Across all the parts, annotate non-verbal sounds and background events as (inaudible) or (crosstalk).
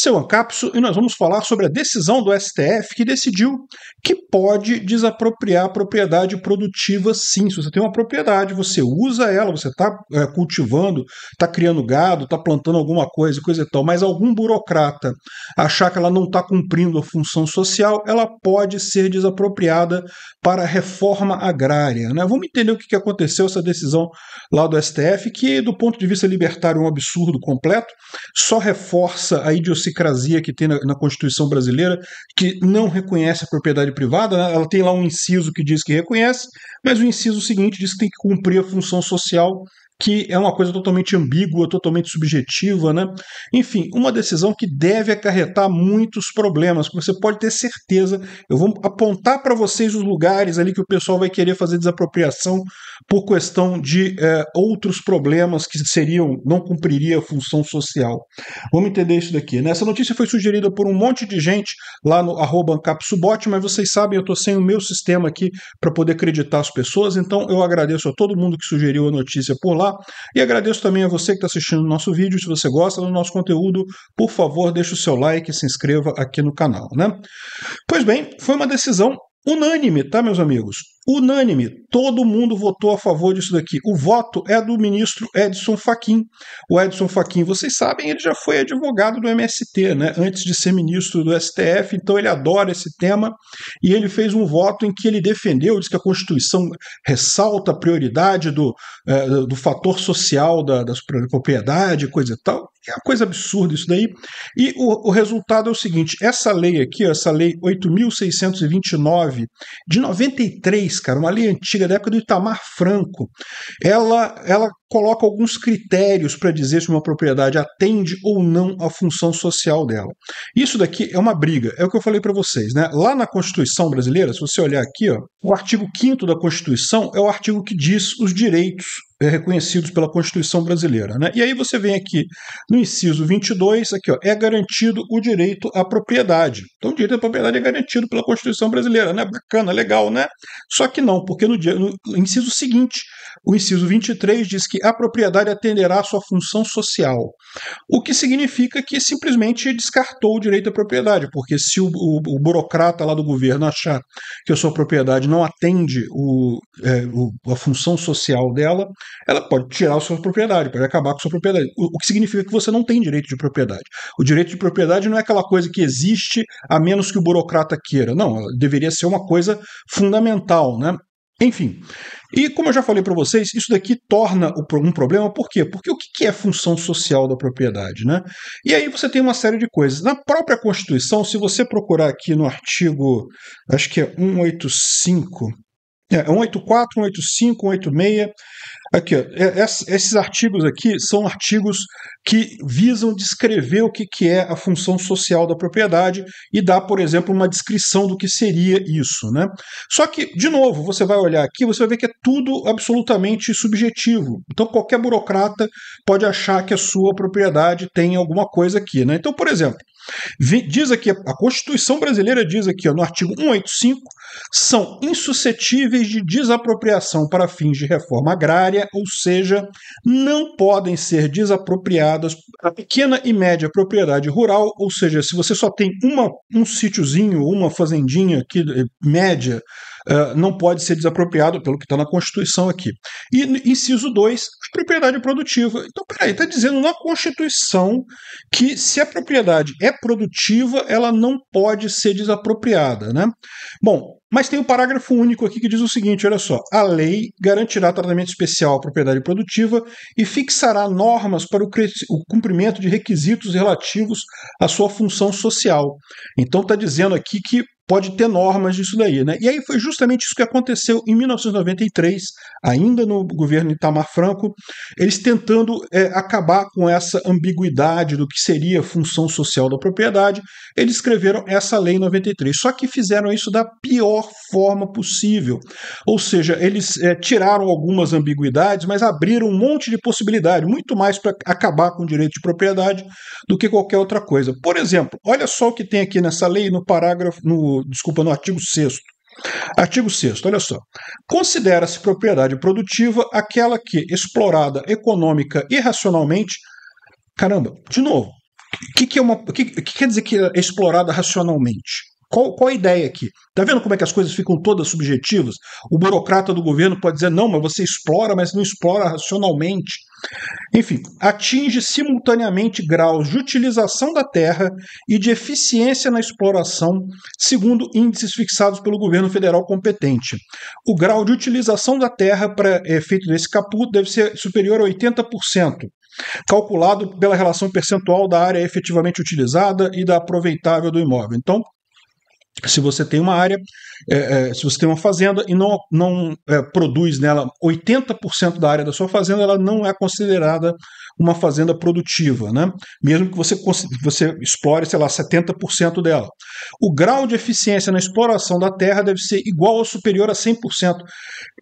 seu Ancapso, e nós vamos falar sobre a decisão do STF que decidiu que pode desapropriar a propriedade produtiva sim. Se você tem uma propriedade, você usa ela, você está é, cultivando, está criando gado, está plantando alguma coisa, coisa e tal, mas algum burocrata achar que ela não está cumprindo a função social, ela pode ser desapropriada para reforma agrária. Né? Vamos entender o que aconteceu, essa decisão lá do STF, que do ponto de vista libertário é um absurdo completo, só reforça a idiosincrasia idiosincrasia que tem na, na, Constituição brasileira, que não reconhece a propriedade privada. Né? Ela tem lá um inciso que diz que reconhece, mas o inciso seguinte diz que tem que cumprir a função social que é uma coisa totalmente ambígua, totalmente subjetiva, né? Enfim, uma decisão que deve acarretar muitos problemas, que você pode ter certeza. Eu vou apontar para vocês os lugares ali que o pessoal vai querer fazer desapropriação por questão de é, outros problemas que seriam, não cumpriria a função social. Vamos entender isso daqui, né? Essa notícia foi sugerida por um monte de gente lá no arroba ancapsubot, mas vocês sabem, eu estou sem o meu sistema aqui para poder acreditar as pessoas, então eu agradeço a todo mundo que sugeriu a notícia por lá, e agradeço também a você que está assistindo o nosso vídeo. Se você gosta do nosso conteúdo, por favor, deixe o seu like e se inscreva aqui no canal. Né? Pois bem, foi uma decisão unânime, tá, meus amigos? unânime. Todo mundo votou a favor disso daqui. O voto é do ministro Edson Fachin. O Edson Fachin, vocês sabem, ele já foi advogado do MST, né? Antes de ser ministro do STF, então ele adora esse tema e ele fez um voto em que ele defendeu, diz que a Constituição ressalta a prioridade do, é, do fator social da, da propriedade, coisa e tal. É uma coisa absurda isso daí. E o, o resultado é o seguinte: essa lei aqui, essa lei 8.629 de 93 cara, uma lei antiga da época do Itamar Franco. Ela, ela coloca alguns critérios para dizer se uma propriedade atende ou não à função social dela. Isso daqui é uma briga, é o que eu falei para vocês, né? Lá na Constituição brasileira, se você olhar aqui, ó, o artigo 5 da Constituição é o artigo que diz os direitos é, reconhecidos pela Constituição brasileira. Né? E aí você vem aqui no inciso 22, aqui, ó, é garantido o direito à propriedade. Então, o direito à propriedade é garantido pela Constituição brasileira, né? Bacana, legal, né? Só que não, porque no, dia, no inciso seguinte, o inciso 23 diz que a propriedade atenderá à sua função social, o que significa que simplesmente descartou o direito à propriedade, porque se o, o, o burocrata lá do governo achar que a sua propriedade não atende o, é, a função social dela, ela pode tirar a sua propriedade, pode acabar com a sua propriedade. O, o que significa que você não tem direito de propriedade. O direito de propriedade não é aquela coisa que existe a menos que o burocrata queira. Não, deveria ser uma coisa fundamental, né? Enfim, e como eu já falei para vocês, isso daqui torna um problema, por quê? Porque o que é função social da propriedade? Né? E aí você tem uma série de coisas. Na própria Constituição, se você procurar aqui no artigo, acho que é 185, é, 184, 185, 186, Aqui, ó, é, é, esses artigos aqui são artigos que visam descrever o que, que é a função social da propriedade e dar, por exemplo, uma descrição do que seria isso. Né? Só que, de novo, você vai olhar aqui, você vai ver que é tudo absolutamente subjetivo. Então, qualquer burocrata pode achar que a sua propriedade tem alguma coisa aqui. Né? Então, por exemplo, Diz aqui, a Constituição brasileira diz aqui, ó, no artigo 185, são insuscetíveis de desapropriação para fins de reforma agrária, ou seja, não podem ser desapropriadas a pequena e média propriedade rural, ou seja, se você só tem uma, um sítiozinho, uma fazendinha aqui eh, média, eh, não pode ser desapropriado pelo que está na Constituição aqui. E inciso 2, propriedade produtiva. Então, peraí, está dizendo na Constituição que se a propriedade é produtiva, ela não pode ser desapropriada, né? Bom, mas tem o um parágrafo único aqui que diz o seguinte: olha só, a lei garantirá tratamento especial à propriedade produtiva e fixará normas para o, o cumprimento de requisitos relativos à sua função social. Então está dizendo aqui que pode ter normas disso daí, né? E aí foi justamente isso que aconteceu em 1993, ainda no governo Itamar Franco, eles tentando é, acabar com essa ambiguidade do que seria a função social da propriedade, eles escreveram essa lei 93. Só que fizeram isso da pior melhor forma possível. Ou seja, eles é, tiraram algumas ambiguidades, mas abriram um monte de possibilidade, muito mais para acabar com o direito de propriedade do que qualquer outra coisa. Por exemplo, olha só o que tem aqui nessa lei no parágrafo, no, desculpa, no artigo 6 Artigo 6 olha só. Considera-se propriedade produtiva aquela que, explorada econômica e racionalmente, caramba, de novo, o que, que, é que, que, quer dizer que é explorada racionalmente? Qual, qual a ideia aqui? Tá vendo como é que as coisas ficam todas subjetivas? O burocrata do governo pode dizer, não, mas você explora, mas não explora racionalmente. Enfim, atinge simultaneamente graus de utilização da terra e de eficiência na exploração, segundo índices fixados pelo governo federal competente. O grau de utilização da terra para efeito é, desse caput deve ser superior a 80%. Calculado pela relação percentual da área efetivamente utilizada e da aproveitável do imóvel. Então, se você tem uma área, é, é, se você tem uma fazenda e não, não é, produz nela 80% da área da sua fazenda, ela não é considerada uma fazenda produtiva, né? mesmo que você, você explore, sei lá, 70% dela. O grau de eficiência na exploração da terra deve ser igual ou superior a 100%.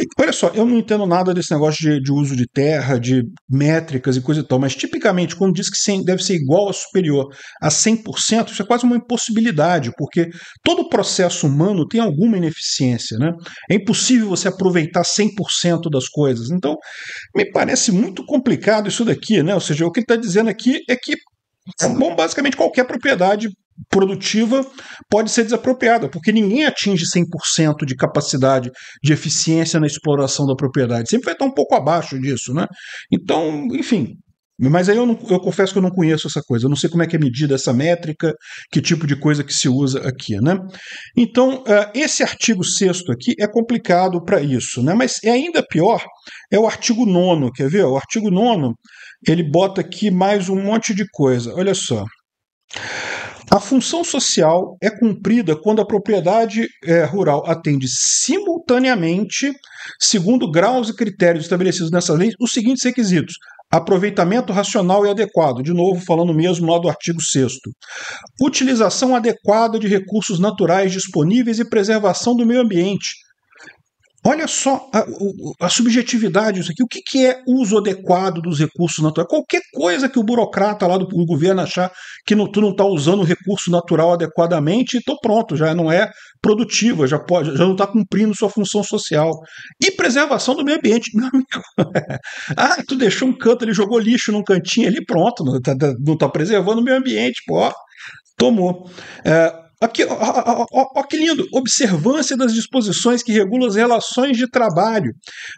E, olha só, eu não entendo nada desse negócio de, de uso de terra, de métricas e coisa e tal, mas tipicamente, quando diz que 100, deve ser igual ou superior a 100%, isso é quase uma impossibilidade, porque todo processo humano tem alguma ineficiência. Né? É impossível você aproveitar 100% das coisas. Então, me parece muito complicado isso daqui. Né? né? Ou seja, o que ele está dizendo aqui é que, é bom, basicamente qualquer propriedade produtiva pode ser desapropriada, porque ninguém atinge 100% de capacidade de eficiência na exploração da propriedade. Sempre vai estar um pouco abaixo disso, né? Então, enfim, mas aí eu, não, eu, confesso que eu não conheço essa coisa, eu não sei como é que é medida essa métrica, que tipo de coisa que se usa aqui, né? Então, uh, esse artigo 6 aqui é complicado para isso, né? Mas é ainda pior é o artigo 9, quer ver? O artigo 9 ele bota aqui mais um monte de coisa. Olha só. A função social é cumprida quando a propriedade é, rural atende simultaneamente, segundo graus e critérios estabelecidos nessa lei, os seguintes requisitos: aproveitamento racional e adequado, de novo falando mesmo lá do artigo 6 utilização adequada de recursos naturais disponíveis e preservação do meio ambiente, Olha só a, a subjetividade disso aqui. O que, que é uso adequado dos recursos naturais? Qualquer coisa que o burocrata lá do governo achar que não, tu não está usando o recurso natural adequadamente, então pronto, já não é produtiva, já, pode, já não está cumprindo sua função social. E preservação do meio ambiente. (laughs) ah, tu deixou um canto, ele jogou lixo num cantinho ali, pronto, não está tá, tá preservando o meio ambiente, pô, tomou. É, Aqui, ó, ó, ó, ó, que lindo! Observância das disposições que regulam as relações de trabalho.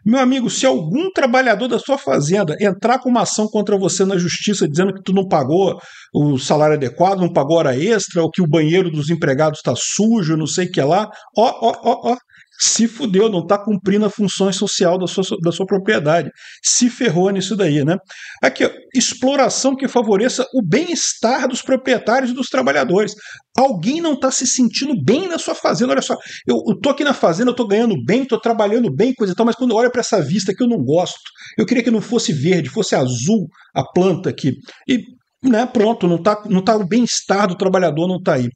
Meu amigo, se algum trabalhador da sua fazenda entrar com uma ação contra você na justiça dizendo que tu não pagou o salário adequado, não pagou hora extra, ou que o banheiro dos empregados está sujo, não sei o que lá, ó, ó, ó, ó, se fudeu, não está cumprindo a função social da sua, da sua propriedade. Se ferrou nisso daí, né? Aqui, ó, exploração que favoreça o bem-estar dos proprietários e dos trabalhadores. Alguém não está se sentindo bem na sua fazenda. Olha só, eu, estou tô aqui na fazenda, eu tô ganhando bem, tô trabalhando bem, coisa e tal, mas quando olha para essa vista que eu não gosto, eu queria que não fosse verde, fosse azul a planta aqui. E né, pronto, não está não tá o bem-estar do trabalhador, não está aí.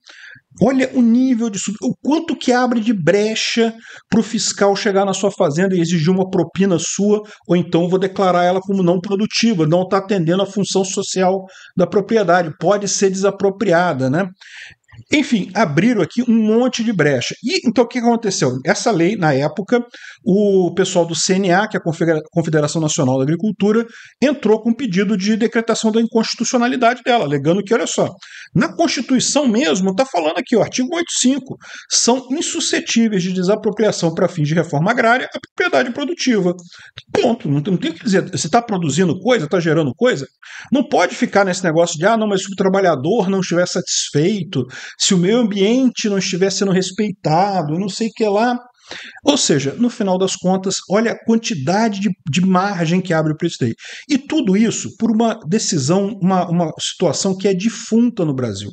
Olha o nível de sub... o quanto que abre de brecha para o fiscal chegar na sua fazenda e exigir uma propina sua, ou então vou declarar ela como não produtiva, não está atendendo a função social da propriedade, pode ser desapropriada, né? Enfim, abriram aqui um monte de brecha. E então o que aconteceu? Essa lei, na época, o pessoal do CNA, que é a Confederação Nacional da Agricultura, entrou com um pedido de decretação da inconstitucionalidade dela, alegando que, olha só, na Constituição mesmo, está falando aqui, o artigo 85, são insuscetíveis de desapropriação para fins de reforma agrária a propriedade produtiva. Ponto, não tem, não tem o que dizer. Você está produzindo coisa, está gerando coisa, não pode ficar nesse negócio de, ah, não, mas se o trabalhador não estiver satisfeito, se o meio ambiente não estiver sendo respeitado, não sei o que lá, ou seja, no final das contas, olha a quantidade de, de margem que abre o preço daí. E tudo isso por uma decisão, uma, uma situação que é defunta no Brasil.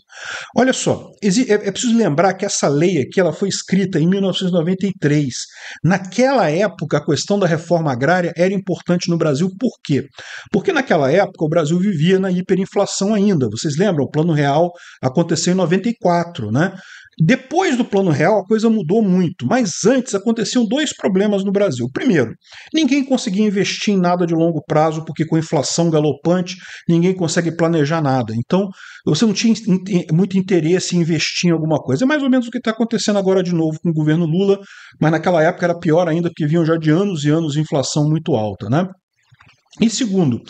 Olha só, é, é preciso lembrar que essa lei aqui ela foi escrita em 1993. Naquela época, a questão da reforma agrária era importante no Brasil, por quê? Porque naquela época o Brasil vivia na hiperinflação ainda. Vocês lembram? O Plano Real aconteceu em 94, né? Depois do Plano Real, a coisa mudou muito, mas antes aconteciam dois problemas no Brasil. Primeiro, ninguém conseguia investir em nada de longo prazo, porque com inflação galopante, ninguém consegue planejar nada. Então, você não tinha muito interesse em investir em alguma coisa. É mais ou menos o que está acontecendo agora de novo com o governo Lula, mas naquela época era pior ainda, porque vinham já de anos e anos de inflação muito alta, né? E segundo,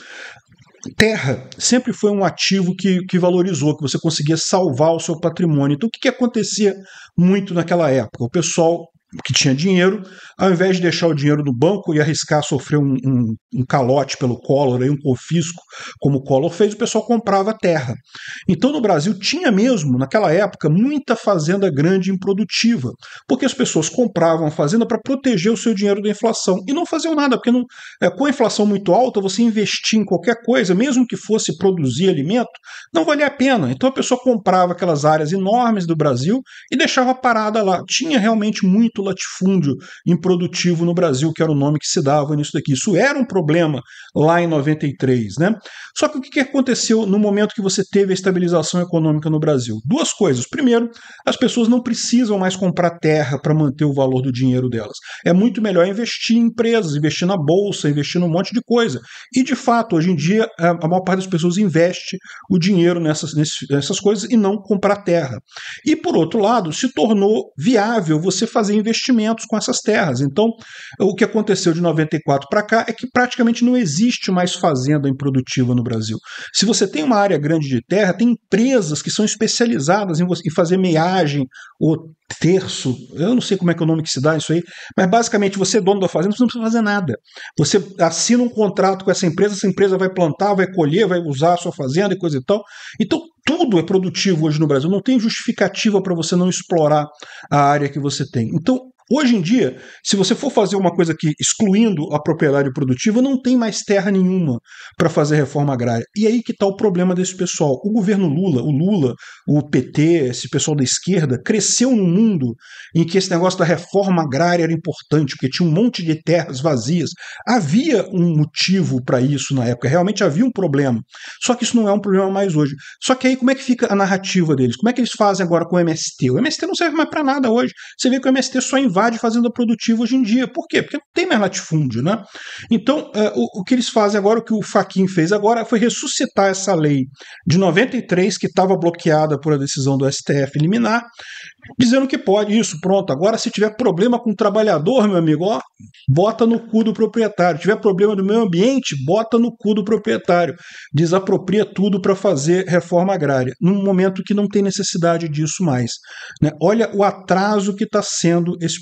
terra sempre foi um ativo que, que valorizou, que você conseguia salvar o seu patrimônio. Então, o que, que acontecia muito naquela época? O pessoal que tinha dinheiro, ao invés de deixar o dinheiro no banco e arriscar sofrer um, um, um calote pelo Collor, um confisco, como o Collor fez, o pessoal comprava terra. Então, no Brasil, tinha mesmo, naquela época, muita fazenda grande improdutiva, porque as pessoas compravam a fazenda para proteger o seu dinheiro da inflação e não faziam nada, porque não, é, com a inflação muito alta, você investir em qualquer coisa, mesmo que fosse produzir alimento, não valia a pena. Então, a pessoa comprava aquelas áreas enormes do Brasil e deixava parada lá. Tinha realmente muito latifúndio improdutivo no Brasil, que era o nome que se dava nisso daqui. Isso era um problema lá em 93, né? Só que o que aconteceu no momento que você teve a estabilização econômica no Brasil? Duas coisas. Primeiro, as pessoas não precisam mais comprar terra para manter o valor do dinheiro delas. É muito melhor investir em empresas, investir na bolsa, investir num monte de coisa. E de fato, hoje em dia, a maior parte das pessoas investe o dinheiro nessas, nessas coisas e não comprar terra. E por outro lado, se tornou viável você fazer investimentos investimentos com essas terras. Então, o que aconteceu de 94 para cá é que praticamente não existe mais fazenda improdutiva no Brasil. Se você tem uma área grande de terra, tem empresas que são especializadas em, fazer meiagem ou terço, eu não sei como é que é o nome que se dá isso aí, mas basicamente você é dono da fazenda, você não precisa fazer nada. Você assina um contrato com essa empresa, essa empresa vai plantar, vai colher, vai usar a sua fazenda e coisa e tal. Então, tudo é produtivo hoje no Brasil, não tem justificativa para você não explorar a área que você tem. Então, Hoje em dia, se você for fazer uma coisa que excluindo a propriedade produtiva, não tem mais terra nenhuma para fazer reforma agrária. E aí que está o problema desse pessoal. O governo Lula, o Lula, o PT, esse pessoal da esquerda, cresceu num mundo em que esse negócio da reforma agrária era importante, porque tinha um monte de terras vazias. Havia um motivo para isso na época, realmente havia um problema. Só que isso não é um problema mais hoje. Só que aí como é que fica a narrativa deles? Como é que eles fazem agora com o MST? O MST não serve mais para nada hoje. Você vê que o MST só invade de fazenda produtiva hoje em dia. Por quê? Porque não tem mais latifúndio, né? Então, é, o, o, que eles fazem agora, o que o Faquin fez agora, foi ressuscitar essa lei de 93, que estava bloqueada por a decisão do STF eliminar, dizendo que pode isso, pronto. Agora, se tiver problema com o trabalhador, meu amigo, ó, bota no cu do proprietário. Se tiver problema do meio ambiente, bota no cu do proprietário. Desapropria tudo para fazer reforma agrária, num momento que não tem necessidade disso mais. Né? Olha o atraso que está sendo esse